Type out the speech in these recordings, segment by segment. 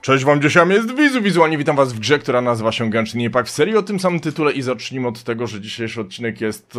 Cześć wam, dzisiaj jest Wizu Wizualnie, witam was w grze, która nazywa się Genshin Impact w serii o tym samym tytule i zacznijmy od tego, że dzisiejszy odcinek jest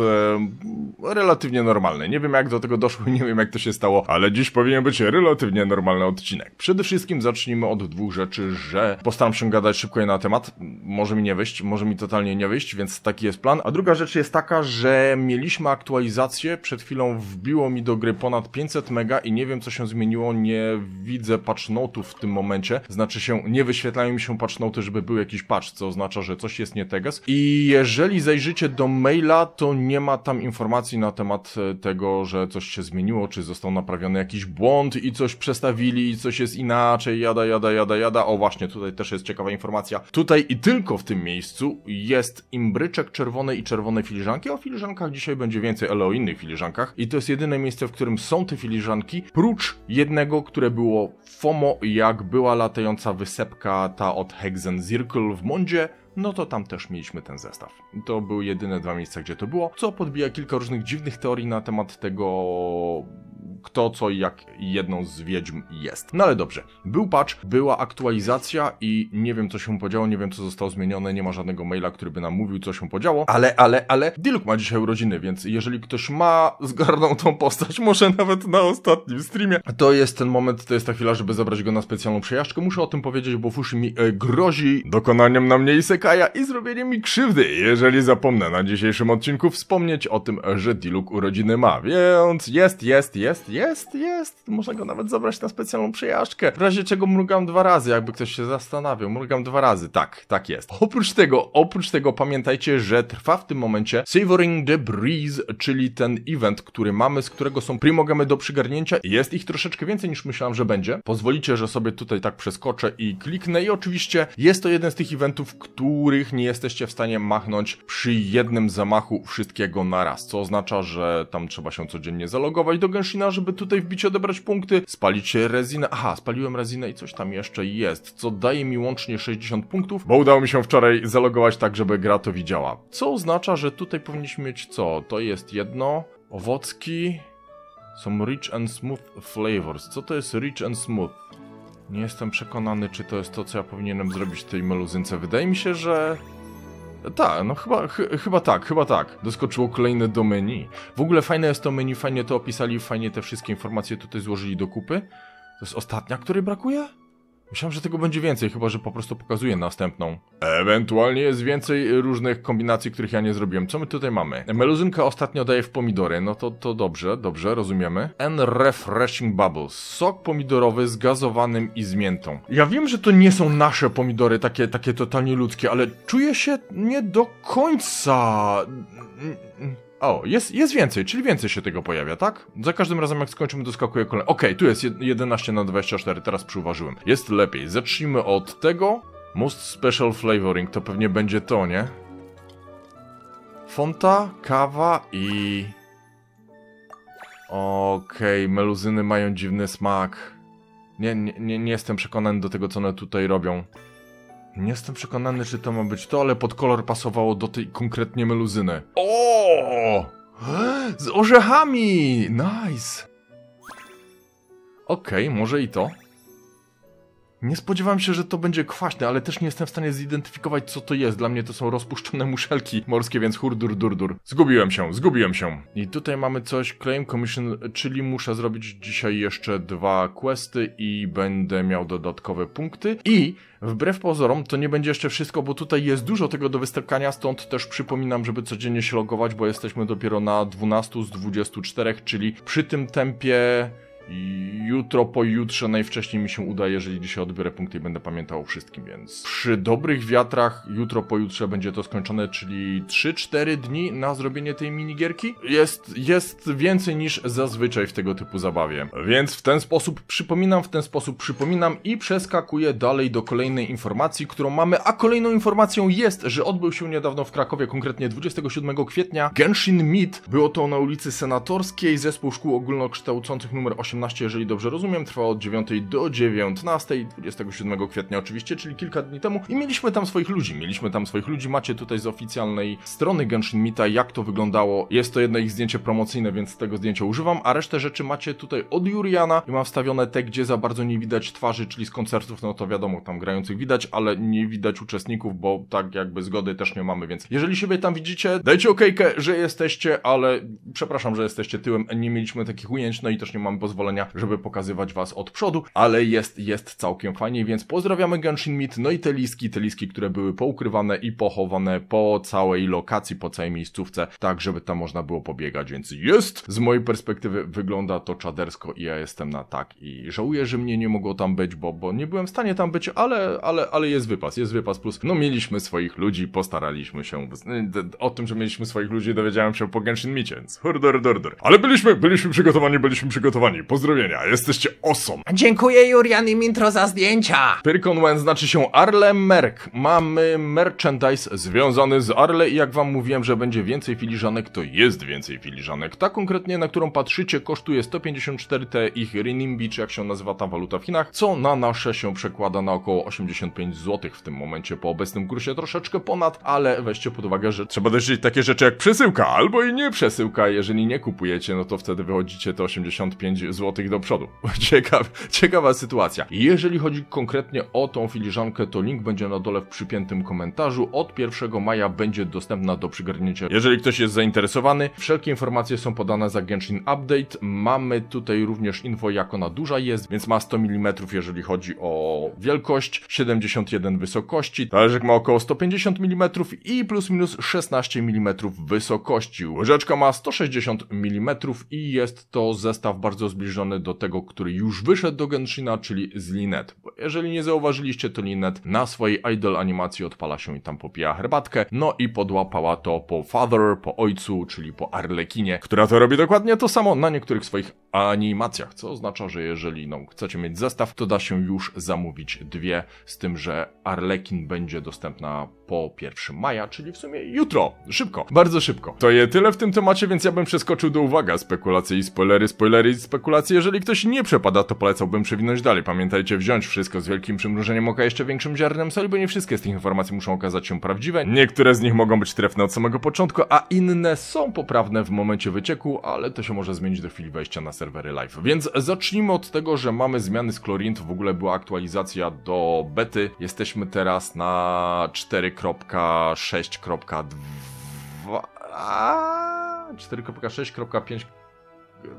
e, relatywnie normalny. Nie wiem jak do tego doszło, nie wiem jak to się stało, ale dziś powinien być relatywnie normalny odcinek. Przede wszystkim zacznijmy od dwóch rzeczy, że postaram się gadać szybko je na temat, może mi nie wyjść, może mi totalnie nie wyjść, więc taki jest plan. A druga rzecz jest taka, że mieliśmy aktualizację, przed chwilą wbiło mi do gry ponad 500 mega i nie wiem co się zmieniło, nie widzę patch w tym momencie, znaczy znaczy się nie wyświetlają mi się patch żeby był jakiś patch, co oznacza, że coś jest nie teges. I jeżeli zajrzycie do maila, to nie ma tam informacji na temat e, tego, że coś się zmieniło, czy został naprawiony jakiś błąd i coś przestawili i coś jest inaczej, jada, jada, jada, jada. O właśnie, tutaj też jest ciekawa informacja. Tutaj i tylko w tym miejscu jest imbryczek czerwony i czerwone filiżanki. O filiżankach dzisiaj będzie więcej, ale o innych filiżankach. I to jest jedyne miejsce, w którym są te filiżanki, prócz jednego, które było FOMO, jak była latająca istniejąca wysepka, ta od Hexen Circle w Mondzie, no to tam też mieliśmy ten zestaw. To były jedyne dwa miejsca, gdzie to było, co podbija kilka różnych dziwnych teorii na temat tego kto, co i jak jedną z wiedźm jest. No ale dobrze, był patch, była aktualizacja i nie wiem, co się podziało, nie wiem, co zostało zmienione, nie ma żadnego maila, który by nam mówił, co się podziało, ale, ale, ale Diluk ma dzisiaj urodziny, więc jeżeli ktoś ma, zgarnął tą postać, może nawet na ostatnim streamie, to jest ten moment, to jest ta chwila, żeby zabrać go na specjalną przejażdżkę. Muszę o tym powiedzieć, bo Fushi mi e, grozi dokonaniem na mnie Isekaja i zrobieniem mi krzywdy, jeżeli zapomnę na dzisiejszym odcinku wspomnieć o tym, że Diluk urodziny ma, więc jest, jest, jest, jest, jest. Można go nawet zabrać na specjalną przejażdżkę. W razie czego mrugam dwa razy, jakby ktoś się zastanawiał. Mrugam dwa razy, tak, tak jest. Oprócz tego, oprócz tego pamiętajcie, że trwa w tym momencie Savoring the Breeze, czyli ten event, który mamy, z którego są primogamy do przygarnięcia. Jest ich troszeczkę więcej niż myślałem, że będzie. Pozwolicie, że sobie tutaj tak przeskoczę i kliknę i oczywiście jest to jeden z tych eventów, których nie jesteście w stanie machnąć przy jednym zamachu wszystkiego naraz, co oznacza, że tam trzeba się codziennie zalogować do Genshina, żeby żeby tutaj wbić, odebrać punkty, spalić rezinę. Aha, spaliłem rezinę i coś tam jeszcze jest, co daje mi łącznie 60 punktów, bo udało mi się wczoraj zalogować tak, żeby gra to widziała. Co oznacza, że tutaj powinniśmy mieć co? To jest jedno, owocki, są rich and smooth flavors. Co to jest rich and smooth? Nie jestem przekonany, czy to jest to, co ja powinienem zrobić w tej meluzynce. Wydaje mi się, że tak, no chyba, ch chyba tak, chyba tak. Doskoczyło kolejne do menu. W ogóle fajne jest to menu, fajnie to opisali, fajnie te wszystkie informacje tutaj złożyli do kupy. To jest ostatnia, której brakuje? Myślałem, że tego będzie więcej, chyba że po prostu pokazuję następną. Ewentualnie jest więcej różnych kombinacji, których ja nie zrobiłem. Co my tutaj mamy? Meluzynka ostatnio daje w pomidory, no to, to dobrze, dobrze, rozumiemy. And Refreshing Bubbles. Sok pomidorowy z gazowanym i z miętą. Ja wiem, że to nie są nasze pomidory, takie, takie totalnie ludzkie, ale czuję się nie do końca... O, jest, jest więcej, czyli więcej się tego pojawia, tak? Za każdym razem jak skończymy doskakuje kolejny. Okej, okay, tu jest 11 na 24, teraz przyuważyłem. Jest lepiej. Zacznijmy od tego. Most Special Flavoring, to pewnie będzie to, nie? Fonta, kawa i... Okej, okay, meluzyny mają dziwny smak. Nie, nie, nie jestem przekonany do tego, co one tutaj robią. Nie jestem przekonany, czy to ma być to, ale pod kolor pasowało do tej konkretnie meluzyny. O! Z orzechami! Nice! Okej, okay, może i to. Nie spodziewam się, że to będzie kwaśne, ale też nie jestem w stanie zidentyfikować, co to jest. Dla mnie to są rozpuszczone muszelki morskie, więc hurdur durdur. Zgubiłem się, zgubiłem się. I tutaj mamy coś, Claim Commission, czyli muszę zrobić dzisiaj jeszcze dwa questy i będę miał dodatkowe punkty. I Wbrew pozorom to nie będzie jeszcze wszystko, bo tutaj jest dużo tego do wystarkania, stąd też przypominam, żeby codziennie się logować, bo jesteśmy dopiero na 12 z 24, czyli przy tym tempie jutro, pojutrze najwcześniej mi się uda, jeżeli dzisiaj odbiorę punkty i będę pamiętał o wszystkim, więc przy dobrych wiatrach jutro, pojutrze będzie to skończone, czyli 3-4 dni na zrobienie tej minigierki. Jest, jest więcej niż zazwyczaj w tego typu zabawie. Więc w ten sposób przypominam, w ten sposób przypominam i przeskakuję dalej do kolejnej informacji, którą mamy, a kolejną informacją jest, że odbył się niedawno w Krakowie, konkretnie 27 kwietnia, Genshin Meet. Było to na ulicy Senatorskiej, zespół szkół ogólnokształcących numer 8 18, jeżeli dobrze rozumiem, trwa od 9 do 19, 27 kwietnia oczywiście, czyli kilka dni temu i mieliśmy tam swoich ludzi, mieliśmy tam swoich ludzi, macie tutaj z oficjalnej strony Genshin Mita, jak to wyglądało, jest to jedno ich zdjęcie promocyjne, więc tego zdjęcia używam, a resztę rzeczy macie tutaj od Juriana i mam wstawione te, gdzie za bardzo nie widać twarzy, czyli z koncertów, no to wiadomo, tam grających widać, ale nie widać uczestników, bo tak jakby zgody też nie mamy, więc jeżeli siebie tam widzicie, dajcie okejkę, że jesteście, ale przepraszam, że jesteście tyłem, nie mieliśmy takich ujęć, no i też nie mamy pozwolenia zezwolenia, żeby pokazywać was od przodu, ale jest, jest całkiem fajnie, więc pozdrawiamy Genshin Meet, no i te listki, te listki, które były poukrywane i pochowane po całej lokacji, po całej miejscówce, tak żeby tam można było pobiegać, więc jest! Z mojej perspektywy wygląda to czadersko i ja jestem na tak i żałuję, że mnie nie mogło tam być, bo, bo nie byłem w stanie tam być, ale, ale, ale jest wypas, jest wypas, plus no mieliśmy swoich ludzi, postaraliśmy się, o tym, że mieliśmy swoich ludzi dowiedziałem się po Genshin Meet, więc hurdur, hurdur. Ale byliśmy, byliśmy przygotowani, byliśmy przygotowani, Pozdrowienia, jesteście osom. Dziękuję Jurian i Mintro za zdjęcia. Pyrkon Wen znaczy się Arle Merk. Mamy merchandise związany z Arle i jak wam mówiłem, że będzie więcej filiżanek, to jest więcej filiżanek. Ta konkretnie, na którą patrzycie, kosztuje 154 te ich renimbi, czy jak się nazywa ta waluta w Chinach, co na nasze się przekłada na około 85 zł w tym momencie po obecnym kursie, troszeczkę ponad, ale weźcie pod uwagę, że trzeba dojrzeć takie rzeczy jak przesyłka, albo i nie przesyłka. Jeżeli nie kupujecie, no to wtedy wychodzicie te 85 zł zł do przodu. Ciekaw, ciekawa sytuacja. Jeżeli chodzi konkretnie o tą filiżankę, to link będzie na dole w przypiętym komentarzu. Od 1 maja będzie dostępna do przygarnięcia. Jeżeli ktoś jest zainteresowany, wszelkie informacje są podane za Genshin Update. Mamy tutaj również info, jak ona duża jest, więc ma 100 mm, jeżeli chodzi o wielkość, 71 wysokości, talerzyk ma około 150 mm i plus minus 16 mm wysokości. Łyżeczka ma 160 mm i jest to zestaw bardzo zbliżony zbliżony do tego, który już wyszedł do Genshina, czyli z Linet. Bo jeżeli nie zauważyliście, to Linet na swojej idol animacji odpala się i tam popija herbatkę, no i podłapała to po father, po ojcu, czyli po Arlekinie, która to robi dokładnie to samo na niektórych swoich animacjach, co oznacza, że jeżeli no, chcecie mieć zestaw, to da się już zamówić dwie, z tym, że Arlekin będzie dostępna po 1 maja, czyli w sumie jutro. Szybko, bardzo szybko. To je tyle w tym temacie, więc ja bym przeskoczył do uwaga, spekulacje i spoilery, spoilery i spekulacje jeżeli ktoś nie przepada, to polecałbym przewinąć dalej. Pamiętajcie wziąć wszystko z wielkim przymrużeniem oka jeszcze większym ziarnem soli, bo nie wszystkie z tych informacji muszą okazać się prawdziwe. Niektóre z nich mogą być trefne od samego początku, a inne są poprawne w momencie wycieku, ale to się może zmienić do chwili wejścia na serwery live. Więc zacznijmy od tego, że mamy zmiany z Chlorint, w ogóle była aktualizacja do bety. Jesteśmy teraz na 4.6.2 4.6.5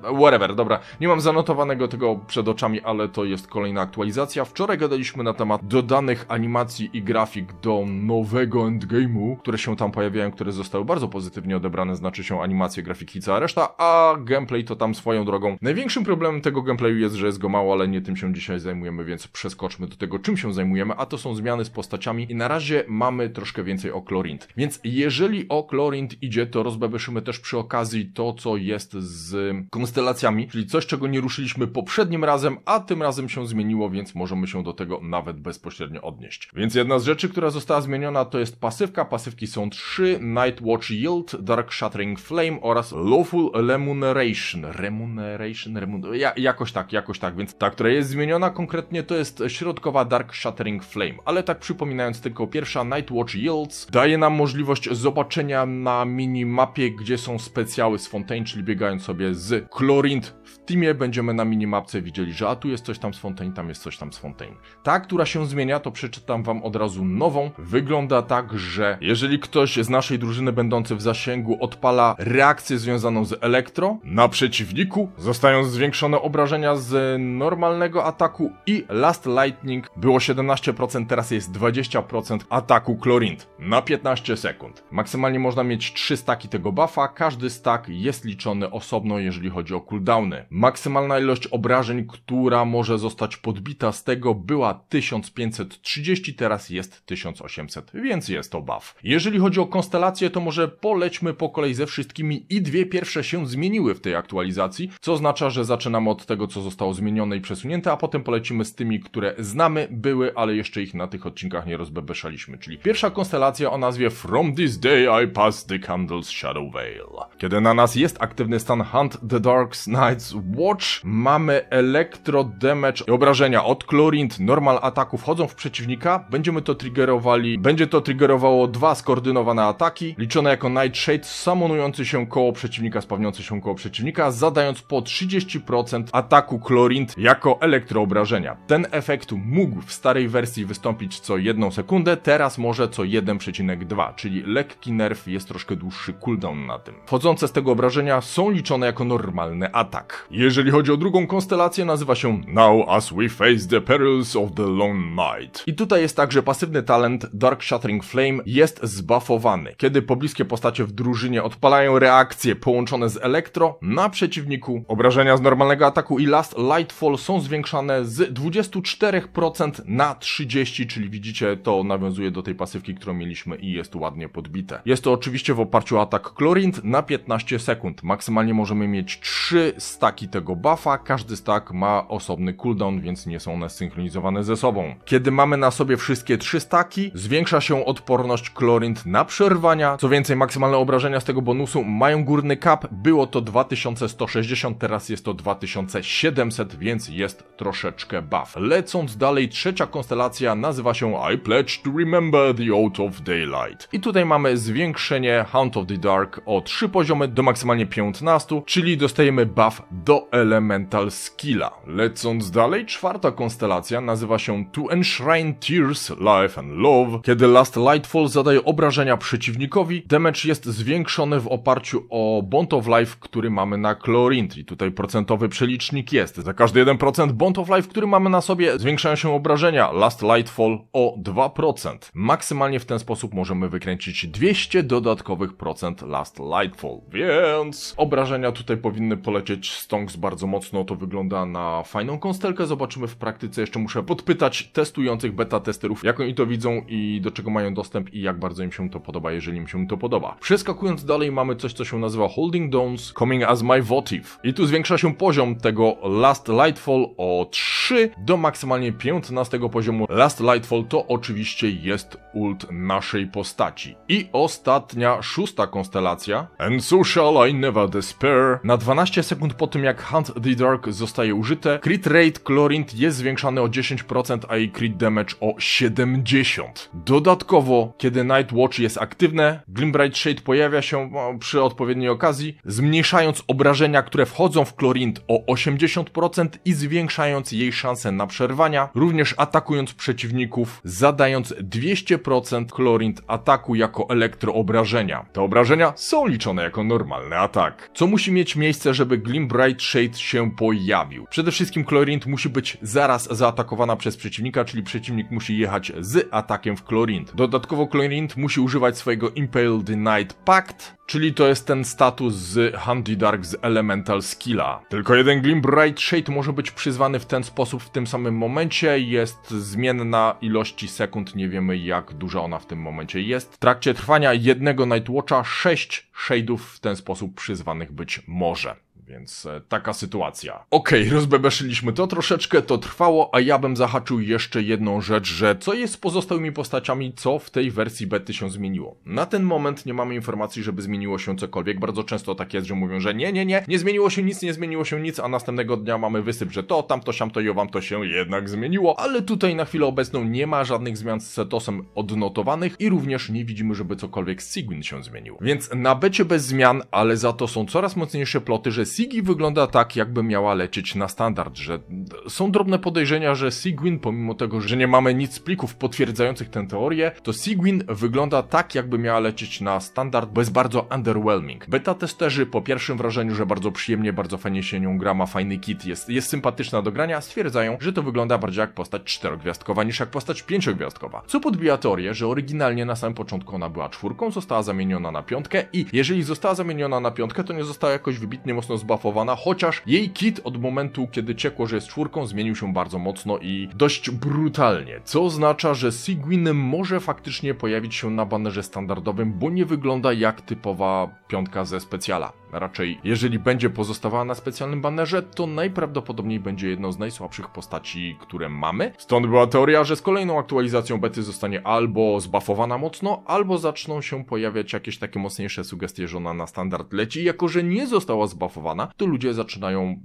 Whatever, dobra. Nie mam zanotowanego tego przed oczami, ale to jest kolejna aktualizacja. Wczoraj gadaliśmy na temat dodanych animacji i grafik do nowego endgame'u, które się tam pojawiają, które zostały bardzo pozytywnie odebrane, znaczy się animacje, grafiki i cała reszta, a gameplay to tam swoją drogą. Największym problemem tego gameplayu jest, że jest go mało, ale nie tym się dzisiaj zajmujemy, więc przeskoczmy do tego, czym się zajmujemy, a to są zmiany z postaciami i na razie mamy troszkę więcej o Chlorint. Więc jeżeli o Chlorint idzie, to rozbebeszymy też przy okazji to, co jest z konstelacjami, czyli coś, czego nie ruszyliśmy poprzednim razem, a tym razem się zmieniło, więc możemy się do tego nawet bezpośrednio odnieść. Więc jedna z rzeczy, która została zmieniona, to jest pasywka. Pasywki są trzy: Night Watch Yield, Dark Shattering Flame oraz Lawful Remuneration. Remuneration, remuneration. Ja, jakoś tak, jakoś tak. Więc ta, która jest zmieniona konkretnie, to jest środkowa Dark Shattering Flame. Ale tak przypominając tylko, pierwsza Night Watch Yields daje nam możliwość zobaczenia na minimapie, gdzie są specjały z fontaine, czyli biegając sobie z z Chlorint w teamie będziemy na minimapce widzieli, że a tu jest coś tam z Fontaine, tam jest coś tam z Fontaine. Ta, która się zmienia, to przeczytam wam od razu nową. Wygląda tak, że jeżeli ktoś z naszej drużyny będący w zasięgu odpala reakcję związaną z elektro, na przeciwniku zostają zwiększone obrażenia z normalnego ataku i Last Lightning było 17%, teraz jest 20% ataku Chlorint na 15 sekund. Maksymalnie można mieć 3 staki tego buffa, każdy stak jest liczony osobno, jeżeli chodzi o cooldowny. Maksymalna ilość obrażeń, która może zostać podbita z tego była 1530, teraz jest 1800, więc jest to buff. Jeżeli chodzi o konstelację, to może polećmy po kolei ze wszystkimi i dwie pierwsze się zmieniły w tej aktualizacji, co oznacza, że zaczynamy od tego, co zostało zmienione i przesunięte, a potem polecimy z tymi, które znamy, były, ale jeszcze ich na tych odcinkach nie rozbebeszaliśmy, czyli pierwsza konstelacja o nazwie From this day I pass the candles shadow veil. Kiedy na nas jest aktywny stan Hunt the Dark Knight's Watch mamy elektro damage i obrażenia od Chlorint, normal ataku wchodzą w przeciwnika, będziemy to triggerowali, będzie to triggerowało dwa skoordynowane ataki, liczone jako Nightshade samonujący się koło przeciwnika, spawniący się koło przeciwnika, zadając po 30% ataku Chlorint jako elektroobrażenia. Ten efekt mógł w starej wersji wystąpić co 1 sekundę, teraz może co 1,2, czyli lekki nerw jest troszkę dłuższy cooldown na tym. Wchodzące z tego obrażenia są liczone jako normalne normalny atak. Jeżeli chodzi o drugą konstelację, nazywa się Now As We Face the Perils of the long Night. I tutaj jest tak, że pasywny talent Dark Shattering Flame jest zbuffowany. kiedy pobliskie postacie w drużynie odpalają reakcje połączone z elektro na przeciwniku. Obrażenia z normalnego ataku i Last Lightfall są zwiększane z 24% na 30, czyli widzicie, to nawiązuje do tej pasywki, którą mieliśmy i jest ładnie podbite. Jest to oczywiście w oparciu o atak Chlorint na 15 sekund. Maksymalnie możemy mieć trzy staki tego buffa. Każdy stak ma osobny cooldown, więc nie są one synchronizowane ze sobą. Kiedy mamy na sobie wszystkie trzy staki, zwiększa się odporność Chlorint na przerwania. Co więcej, maksymalne obrażenia z tego bonusu mają górny cap. Było to 2160, teraz jest to 2700, więc jest troszeczkę buff. Lecąc dalej, trzecia konstelacja nazywa się I Pledge to Remember the Oath of Daylight. I tutaj mamy zwiększenie hunt of the Dark o 3 poziomy do maksymalnie 15, czyli do dostajemy buff do Elemental Skilla. Lecąc dalej, czwarta konstelacja nazywa się To Enshrine Tears, Life and Love. Kiedy Last Lightfall zadaje obrażenia przeciwnikowi, damage jest zwiększony w oparciu o Bond of Life, który mamy na Chlorintri. Tutaj procentowy przelicznik jest. Za każdy 1% Bond of Life, który mamy na sobie, zwiększają się obrażenia Last Lightfall o 2%. Maksymalnie w ten sposób możemy wykręcić 200 dodatkowych procent Last Lightfall, więc obrażenia tutaj powinny powinny polecieć Stonks bardzo mocno, to wygląda na fajną konstelkę, zobaczymy w praktyce, jeszcze muszę podpytać testujących beta testerów, jak oni to widzą i do czego mają dostęp i jak bardzo im się to podoba, jeżeli im się to podoba. Przeskakując dalej mamy coś, co się nazywa Holding Dawns Coming As My Votive i tu zwiększa się poziom tego Last Lightfall o 3 do maksymalnie 15 poziomu. Last Lightfall to oczywiście jest ult naszej postaci. I ostatnia, szósta konstelacja And so shall I never despair 12 sekund po tym jak Hunt the Dark zostaje użyte, crit rate Chlorint jest zwiększany o 10%, a jej crit damage o 70%. Dodatkowo, kiedy Night Watch jest aktywne, Glimbright Shade pojawia się przy odpowiedniej okazji, zmniejszając obrażenia, które wchodzą w Chlorint o 80% i zwiększając jej szanse na przerwania, również atakując przeciwników, zadając 200% Chlorint ataku jako elektroobrażenia. Te obrażenia są liczone jako normalny atak, co musi mieć miejsce miejsce, żeby Glim Bright Shade się pojawił. Przede wszystkim Chlorint musi być zaraz zaatakowana przez przeciwnika, czyli przeciwnik musi jechać z atakiem w Chlorint. Dodatkowo Chlorint musi używać swojego Impaled Knight Pact, czyli to jest ten status z Handy Dark z Elemental Skilla. Tylko jeden Glim Bright Shade może być przyzwany w ten sposób w tym samym momencie, jest zmienna ilości sekund, nie wiemy jak duża ona w tym momencie jest. W trakcie trwania jednego Nightwatcha 6 szejdów w ten sposób przyzwanych być może. Więc e, taka sytuacja. Okej, okay, rozbebeszyliśmy to troszeczkę, to trwało, a ja bym zahaczył jeszcze jedną rzecz, że co jest z pozostałymi postaciami, co w tej wersji bety się zmieniło. Na ten moment nie mamy informacji, żeby zmieniło się cokolwiek. Bardzo często tak jest, że mówią, że nie, nie, nie, nie zmieniło się nic, nie zmieniło się nic, a następnego dnia mamy wysyp, że to, tamto, siamto i owam to się jednak zmieniło, ale tutaj na chwilę obecną nie ma żadnych zmian z setosem odnotowanych i również nie widzimy, żeby cokolwiek z Sigwin się zmieniło. Więc na becie bez zmian, ale za to są coraz mocniejsze ploty, że Sigi wygląda tak, jakby miała leczyć na standard, że są drobne podejrzenia, że Sigwin, pomimo tego, że nie mamy nic z plików potwierdzających tę teorię, to Sigwin wygląda tak, jakby miała lecieć na standard, bo jest bardzo underwhelming. Beta testerzy po pierwszym wrażeniu, że bardzo przyjemnie, bardzo fajnie się nią gra, ma fajny kit, jest, jest sympatyczna do grania, stwierdzają, że to wygląda bardziej jak postać czterogwiazdkowa niż jak postać pięciogwiazdkowa. Co podbija teorię, że oryginalnie na samym początku ona była czwórką, została zamieniona na piątkę i jeżeli została zamieniona na piątkę, to nie została jakoś wybitnie mocno zbafowana, chociaż jej kit od momentu, kiedy ciekło, że jest czwórką, zmienił się bardzo mocno i dość brutalnie, co oznacza, że Sigwin może faktycznie pojawić się na banerze standardowym, bo nie wygląda jak typowa piątka ze specjala. Raczej, jeżeli będzie pozostawała na specjalnym banerze, to najprawdopodobniej będzie jedną z najsłabszych postaci, które mamy. Stąd była teoria, że z kolejną aktualizacją bety zostanie albo zbuffowana mocno, albo zaczną się pojawiać jakieś takie mocniejsze sugestie, że ona na standard leci. Jako, że nie została zbuffowana, to ludzie zaczynają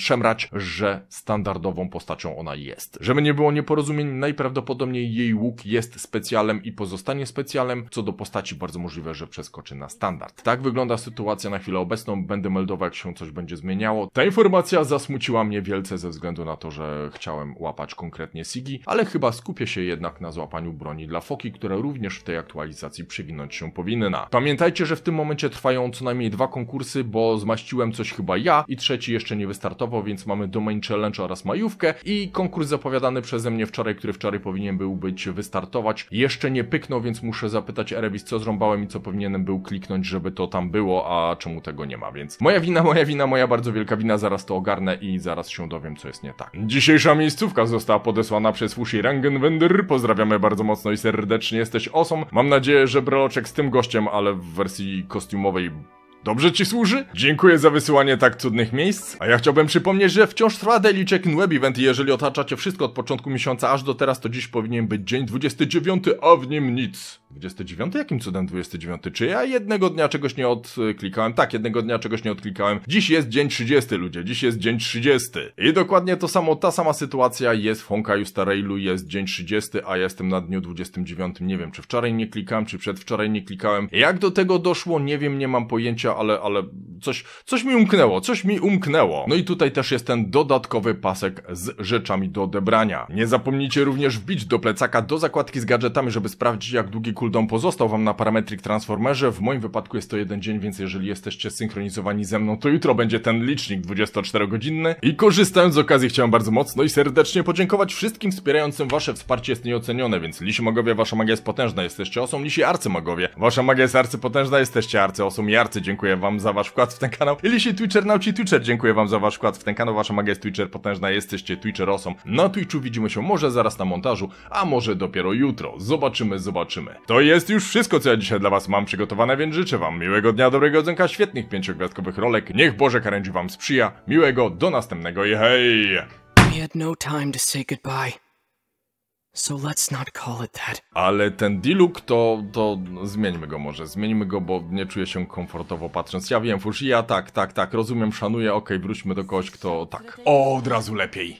szemrać, że standardową postacią ona jest. Żeby nie było nieporozumień, najprawdopodobniej jej łuk jest specjalem i pozostanie specjalem, co do postaci bardzo możliwe, że przeskoczy na standard. Tak wygląda sytuacja na chwilę obecną, będę meldował jak się coś będzie zmieniało. Ta informacja zasmuciła mnie wielce ze względu na to, że chciałem łapać konkretnie Sigi, ale chyba skupię się jednak na złapaniu broni dla Foki, która również w tej aktualizacji przywinąć się powinna. Pamiętajcie, że w tym momencie trwają co najmniej dwa konkursy, bo zmaściłem coś chyba ja i trzeci jeszcze nie wystartował startował, więc mamy Domain Challenge oraz majówkę i konkurs zapowiadany przeze mnie wczoraj, który wczoraj powinien był być wystartować. Jeszcze nie pyknął, więc muszę zapytać Erebis, co zrąbałem i co powinienem był kliknąć, żeby to tam było, a czemu tego nie ma, więc moja wina, moja wina, moja bardzo wielka wina, zaraz to ogarnę i zaraz się dowiem, co jest nie tak. Dzisiejsza miejscówka została podesłana przez Fushi Rangenwender, pozdrawiamy bardzo mocno i serdecznie, jesteś osom. Awesome. Mam nadzieję, że breloczek z tym gościem, ale w wersji kostiumowej Dobrze ci służy? Dziękuję za wysyłanie tak cudnych miejsc. A ja chciałbym przypomnieć, że wciąż trwa Daily Check-in Web Event i jeżeli otaczacie wszystko od początku miesiąca aż do teraz, to dziś powinien być dzień 29, a w nim nic. 29? Jakim cudem 29? Czy ja jednego dnia czegoś nie odklikałem? Tak, jednego dnia czegoś nie odklikałem. Dziś jest dzień 30, ludzie. Dziś jest dzień 30. I dokładnie to samo, ta sama sytuacja jest w Honkaju Starailu. Jest dzień 30, a ja jestem na dniu 29. Nie wiem, czy wczoraj nie klikałem, czy przedwczoraj nie klikałem. Jak do tego doszło, nie wiem, nie mam pojęcia, ale, ale coś, coś mi umknęło. Coś mi umknęło. No i tutaj też jest ten dodatkowy pasek z rzeczami do odebrania. Nie zapomnijcie również wbić do plecaka do zakładki z gadżetami, żeby sprawdzić, jak długi kurs cooldown pozostał wam na parametrik transformerze. W moim wypadku jest to jeden dzień, więc jeżeli jesteście synchronizowani ze mną, to jutro będzie ten licznik 24-godzinny. I korzystając z okazji chciałem bardzo mocno i serdecznie podziękować wszystkim wspierającym wasze wsparcie jest nieocenione, więc lisi magowie, wasza magia jest potężna, jesteście osą, lisi arcymagowie. Wasza magia jest arcypotężna, jesteście arcyosą i arcy. Dziękuję wam za wasz wkład w ten kanał. I lisi nauci twitcher, dziękuję wam za wasz wkład w ten kanał. Wasza magia jest twitcher potężna, jesteście osom. Na Twitchu widzimy się może zaraz na montażu, a może dopiero jutro. Zobaczymy, zobaczymy. To jest już wszystko, co ja dzisiaj dla was mam przygotowane, więc życzę wam miłego dnia, dobrego odzonka, świetnych pięciogwiazdkowych rolek, niech Boże Karędziu wam sprzyja, miłego, do następnego i hej! No Ale ten diluk to, to zmieńmy go może, zmieńmy go, bo nie czuję się komfortowo patrząc. Ja wiem, Fushia, tak, tak, tak, rozumiem, szanuję, okej, okay, wróćmy do kogoś, kto tak. O, od razu lepiej.